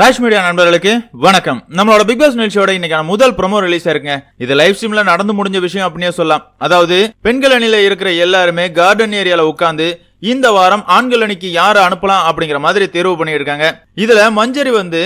ராஷ் media நண்பர்களுக்கு வணக்கம் நம்மளோட பிக் பாஸ் நிகழ்ச்சியோட இன்னைக்கான முதல் ப்ரொமோ ரிலீஸ் ஆயிருங்க இது லைவ் ஸ்ட்ரீம்ல நடந்து முடிஞ்ச விஷயம் அப்படின்னே சொல்லலாம் அதாவது பெண்கள் அணியில இருக்கிற எல்லாருமே கார்டன் ஏரியால உட்காந்து இந்த வாரம் ஆண்கள் அணிக்கு யாரை அனுப்பலாம் அப்படிங்கிற மாதிரி தேர்வு பண்ணியிருக்காங்க இதுல மஞ்சரி வந்து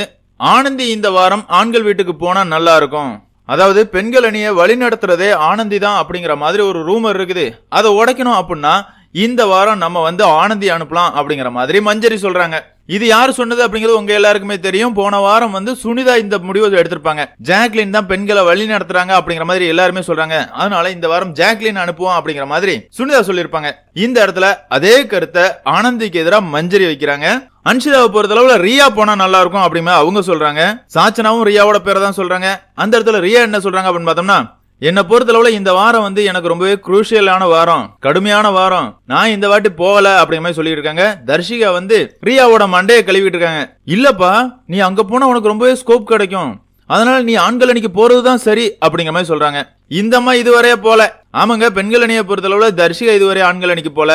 ஆனந்தி இந்த வாரம் ஆண்கள் வீட்டுக்கு போனா நல்லா இருக்கும் அதாவது பெண்கள் அணியை வழி நடத்துறதே ஆனந்தி தான் அப்படிங்கிற மாதிரி ஒரு ரூமர் இருக்குது அதை உடைக்கணும் அப்படின்னா இந்த வாரம் நம்ம வந்து ஆனந்தி அனுப்பலாம் அப்படிங்கிற மாதிரி மஞ்சரி சொல்றாங்க இது யார் சொன்னது அப்படிங்கிறது உங்க எல்லாருக்குமே தெரியும் போன வாரம் வந்து சுனிதா இந்த முடிவு எடுத்திருப்பாங்க ஜாக்லின் தான் பெண்களை வழி நடத்துறாங்க அப்படிங்கிற மாதிரி எல்லாருமே சொல்றாங்க அதனால இந்த வாரம் ஜாக்லின் அனுப்புவோம் அப்படிங்கிற மாதிரி சுனிதா சொல்லியிருப்பாங்க இந்த இடத்துல அதே கருத்தை ஆனந்திக்கு எதிராக மஞ்சரி வைக்கிறாங்க அன்சிதாவை பொறுத்த அளவுல ரியா போனா நல்லா இருக்கும் அப்படின்னு அவங்க சொல்றாங்க சாச்சனாவும் ரியாவோட பேரை தான் சொல்றாங்க அந்த இடத்துல ரியா என்ன சொல்றாங்க அப்படின்னு பார்த்தோம்னா என்னை பொறுத்தளவுல இந்த வாரம் வந்து எனக்கு ரொம்பவே குரூஷியலான வாரம் கடுமையான வாரம் நான் இந்த வாட்டி போகல அப்படிங்கிற மாதிரி சொல்லிட்டு இருக்காங்க தர்ஷிகா வந்து பிரியாவோட மண்டையை கழுவிட்டு இருக்காங்க இல்லப்பா நீ அங்க போனா உனக்கு ரொம்பவே ஸ்கோப் கிடைக்கும் அதனால நீ ஆண்கள் அணிக்கு போறதுதான் சரி அப்படிங்கிற மாதிரி சொல்றாங்க இந்த அம்மா இதுவரையே போல ஆமாங்க பெண்கள் அணியை பொறுத்தளவுல தர்ஷிகா இதுவரை ஆண்கள் அணிக்கு போல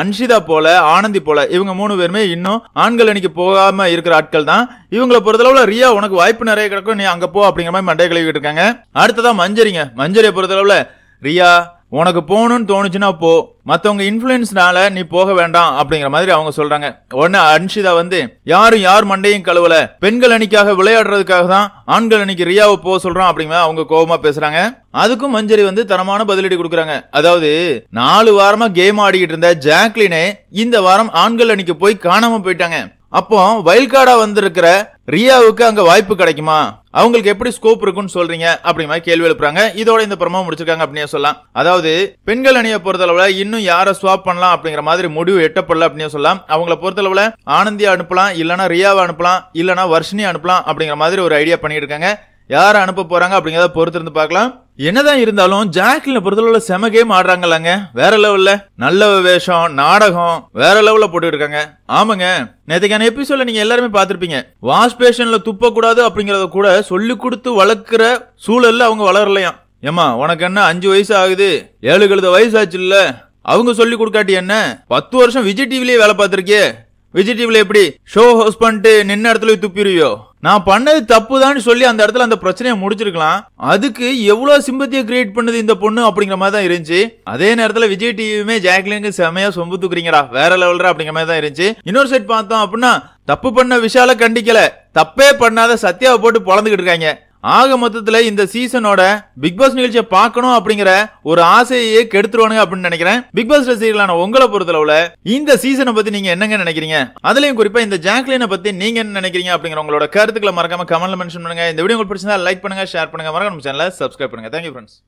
அன்ஷிதா போல ஆனந்தி போல இவங்க மூணு பேருமே இன்னும் ஆண்கள் அணிக்கு போகாம இருக்கிற ஆட்கள் தான் இவங்களை பொறுத்தளவுல ரியா உனக்கு வாய்ப்பு நிறைய கிடக்கும் நீ அங்க போ அப்படிங்கிற மாதிரி மண்டை கழுவிட்டு இருக்காங்க அடுத்ததான் மஞ்சரிங்க மஞ்சரியை பொறுத்தளவுல ரியா உனக்கு போகணும்னு தோணுச்சுன்னா போ மற்றவங்க இன்ஃப்ளூயன்ஸ்னால நீ போக வேண்டாம் அப்படிங்கிற மாதிரி அவங்க சொல்றாங்க உடனே அன்ஷிதா வந்து யாரும் யார் மண்டையும் கழுவல பெண்கள் அணிக்காக விளையாடுறதுக்காக தான் ஆண்கள் அணிக்கு ரியாவை போக சொல்றோம் அப்படிங்கிற அவங்க கோபமா பேசுறாங்க அதுக்கும் மஞ்சரி வந்து தரமான பதிலடி கொடுக்குறாங்க அதாவது நாலு வாரமா கேம் ஆடிக்கிட்டு இருந்த ஜாக்லினே இந்த வாரம் ஆண்கள் அணிக்கு போய் காணாம போயிட்டாங்க அப்போ வயல்காடா வந்திருக்கிற ரியாவுக்கு அங்க வாய்ப்பு கிடைக்குமா அவங்களுக்கு எப்படி ஸ்கோப் இருக்கும்னு சொல்றீங்க அப்படி மாதிரி கேள்வி எழுப்புறாங்க இதோட இந்த பிரமோ முடிச்சிருக்காங்க அப்படின்னு சொல்லலாம் அதாவது பெண்கள் அணியை பொறுத்தளவுல இன்னும் யாரை ஸ்வாப் பண்ணலாம் அப்படிங்கிற மாதிரி முடிவு எட்டப்படல அப்படின்னு சொல்லலாம் அவங்கள பொறுத்தளவுல ஆனந்தி அனுப்பலாம் இல்லனா ரியாவை அனுப்பலாம் இல்லனா வர்ஷினி அனுப்பலாம் அப்படிங்கிற மாதிரி ஒரு ஐடியா இருக்காங்க யாரை அனுப்ப போறாங்க அப்படிங்கிறத பொறுத்திருந்து பார்க்கலாம் என்னதான் இருந்தாலும் ஜாக்லின பொறுத்தளவுல செம கேம் ஆடுறாங்களாங்க வேற லெவல்ல நல்ல வேஷம் நாடகம் வேற லெவல்ல போட்டு இருக்காங்க ஆமாங்க நேற்றுக்கான எபிசோட நீங்க எல்லாருமே பார்த்துருப்பீங்க வாஷ் பேஷன்ல துப்ப கூடாது அப்படிங்கறத கூட சொல்லி கொடுத்து வளர்க்குற சூழல்ல அவங்க வளரலையாம் ஏமா உனக்கு என்ன அஞ்சு வயசு ஆகுது ஏழு கழுத வயசு ஆச்சு இல்ல அவங்க சொல்லி கொடுக்காட்டி என்ன பத்து வருஷம் விஜய் டிவிலேயே வேலை பார்த்திருக்கே விஜய் டிவியில் எப்படி ஷோ ஹோஸ்ட் பண்ணிட்டு நின்ன இடத்துல துப்பிடுவியோ நான் பண்ணது தப்புதான்னு சொல்லி அந்த இடத்துல அந்த பிரச்சனையை முடிச்சிருக்கலாம் அதுக்கு எவ்வளோ சிம்பத்தியை கிரியேட் பண்ணது இந்த பொண்ணு அப்படிங்கிற மாதிரி தான் இருந்துச்சு அதே நேரத்தில் விஜய் டிவியுமே ஜாக்லிங்கு செமையா சொம்பு தூக்குறீங்கடா வேற லெவல்ற அப்படிங்கிற மாதிரி தான் இருந்துச்சு இன்னொரு சைட் பார்த்தோம் அப்படின்னா தப்பு பண்ண விஷால கண்டிக்கல தப்பே பண்ணாத சத்யாவை போட்டு பொழந்துக்கிட்டு இருக்காங்க ஆக மொத்தத்தில் இந்த சீசனோட பிக் பாஸ் நிகழ்ச்சியை பார்க்கணும் அப்படிங்கிற ஒரு ஆசையே கெடுத்துருவானுங்க அப்படின்னு நினைக்கிறேன் பிக் பாஸ் ரசிகர்களான உங்களை பொறுத்தளவுல இந்த சீசனை பத்தி நீங்க என்னங்க நினைக்கிறீங்க அதுலயும் குறிப்பா இந்த ஜாக்லினை பத்தி நீங்க என்ன நினைக்கிறீங்க அப்படிங்கிற உங்களோட கருத்துக்களை மறக்காம கமெண்ட்ல மென்ஷன் பண்ணுங்க இந்த வீடியோ உங்களுக்கு பிடிச்சதா லைக் பண்ணுங்க ஷேர் பண்ணுங்க மறக்காம சேனல சப்ஸ்கிரைப் பண்ணுங்க தேங்க்யூ ஃப்ரெண்ட்ஸ்